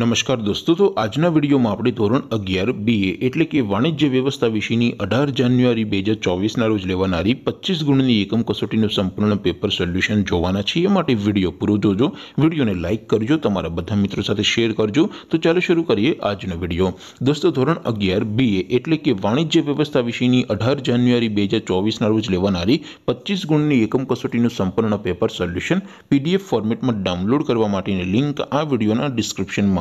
नमस्कार दोस्तों तो आज ना वीडियो मा आपळी ધોરણ 11 बीए એટલે કે વાણિજ્ય વ્યવસ્થા વિષયની 18 જાન્યુઆરી 2024 ના રોજ લેવાણારી 25 ગુણની એકમ કસોટીનું સંપૂર્ણ પેપર સોલ્યુશન જોવાના છે માટે વિડિયો પૂરો જોજો વિડિયોને લાઈક કરજો તમારા બધા મિત્રો સાથે શેર કરજો તો ચાલો શરૂ કરીએ આજનો વિડિયો દોસ્તો ધોરણ 11 बीए એટલે કે વાણિજ્ય વ્યવસ્થા વિષયની 18 જાન્યુઆરી 2024 ના રોજ લેવાણારી 25 ગુણની એકમ કસોટીનું સંપૂર્ણ પેપર સોલ્યુશન PDF ફોર્મેટમાં ડાઉનલોડ કરવા માટેની લિંક આ વિડિયોના ડિસ્ક્રિપ્શનમાં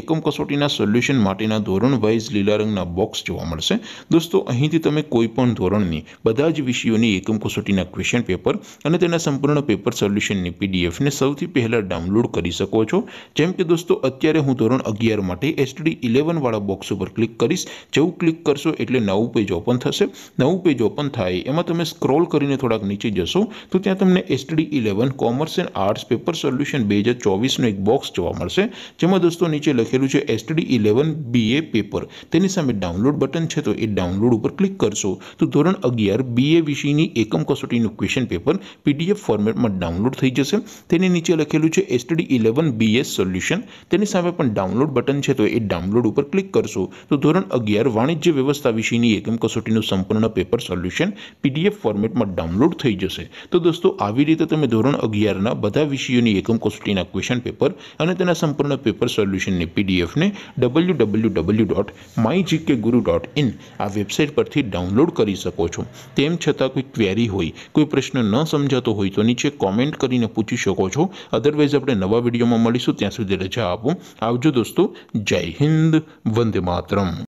એકમ કુશટીના સોલ્યુશન માટેના ધોરણ વાઇઝ લીલરંગના બોક્સ જોવા મળશે દોસ્તો અહીંથી તમે કોઈપણ ધોરણની બધા જ વિષયોની એકમ કુશટીના ક્વેશ્ચન પેપર અને તેના સંપૂર્ણ પેપર સોલ્યુશનની પીડીએફ ને સૌથી પહેલા ડાઉનલોડ કરી શકો છો જેમ કે દોસ્તો અત્યારે હું ધોરણ 11 માટે STD 11 વાળા બોક્સ ઉપર ક્લિક કરીશ જેવું ક્લિક કરશો એટલે નવું પેજ ઓપન થશે નવું પેજ ઓપન થાય એમાં તમે સ્ક્રોલ કરીને થોડક નીચે જશો તો ત્યાં તમને STD 11 કોમર્સન આર્ટસ પેપર સોલ્યુશન 2024 નો એક બોક્સ જોવા મળશે જેમ કે દોસ્તો નીચે ખેલું છે STD 11 BA પેપર તેની સામે ડાઉનલોડ બટન છે તો એ ડાઉનલોડ ઉપર ક્લિક કરશો તો ધોરણ 11 BA વિષયની એકમ કસોટીનું ક્વેશ્ચન પેપર PDF ફોર્મેટમાં ડાઉનલોડ થઈ જશે તેની નીચે લખેલું છે STD 11 BA સોલ્યુશન તેની સામે પણ ડાઉનલોડ બટન છે તો એ ડાઉનલોડ ઉપર ક્લિક કરશો તો ધોરણ 11 વાણિજ્ય વ્યવસ્થા વિષયની એકમ કસોટીનું સંપૂર્ણ પેપર સોલ્યુશન PDF ફોર્મેટમાં ડાઉનલોડ થઈ જશે તો દોસ્તો આવી રીતે તમે ધોરણ 11 ના બધા વિષયોની એકમ કસોટીના ક્વેશ્ચન પેપર અને તેના સંપૂર્ણ પેપર સોલ્યુશન पीडीएफ ને www.mygkguru.in આ વેબસાઈટ પરથી ડાઉનલોડ કરી શકો છો તેમ છતાં કોઈ ક્વેરી હોય કોઈ પ્રશ્ન ન સમજતો હોય તો નીચે કમેન્ટ કરીને પૂછી શકો છો અધરવેઝ આપણે નવા વિડિયોમાં મળીશું ત્યાં સુધી દે જવાબ આવજો દોસ્તો જય હિન્દ વંદે માતરમ